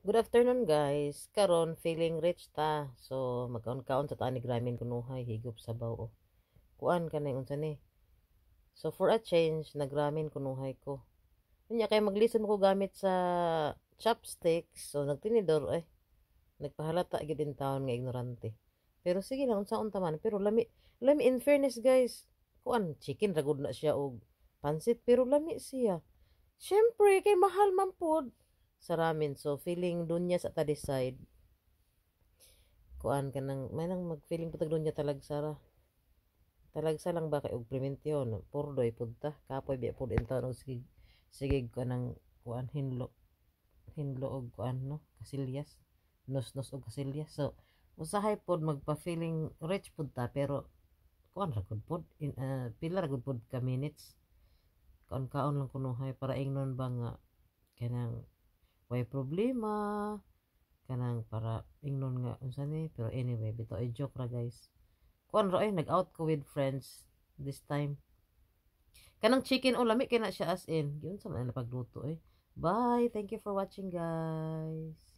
Good afternoon guys. Karon feeling rich ta. So magkaon-kaon sa tani gramin kunuhay higop sa bawo. Kuan ka na unsa ni. So for a change nagramin kunuhay ko. Unya kay maglison ko gamit sa chopsticks. So nagtinidor eh. Nagpahalata gid in taon nga ignorante. Pero sige lang unsa unta man pero lami lami in fairness guys. Kuan chicken ragud na siya og pansit pero lami siya. Syempre kay mahal man pod sa ramen. So, feeling dunya sa Tadeside, Kuan ka nang, may nang mag-feeling patag dunya talag sara. Talagsa lang ba kay og prementyon? Purdoy punta. Kapoy biya pud ento og sigig, sigig ka nang kuan hinlo. Hinlo og kuan no? Kasilyas. Nos-nos og kasilyas. So, usahay pod magpa-feeling rich pud ta pero kuan ra gud pod in uh, pila ra gud pod ka minutes kaon kaon lang kuno hay para ingnon ba nga kanang way problema kanang para ingnon nga unsa ni pero anyway bito ay joke ra guys kuan ra ay nag-out ko with friends this time kanang chicken o oh, lami kay na siya as in yun sa man pagluto eh bye thank you for watching guys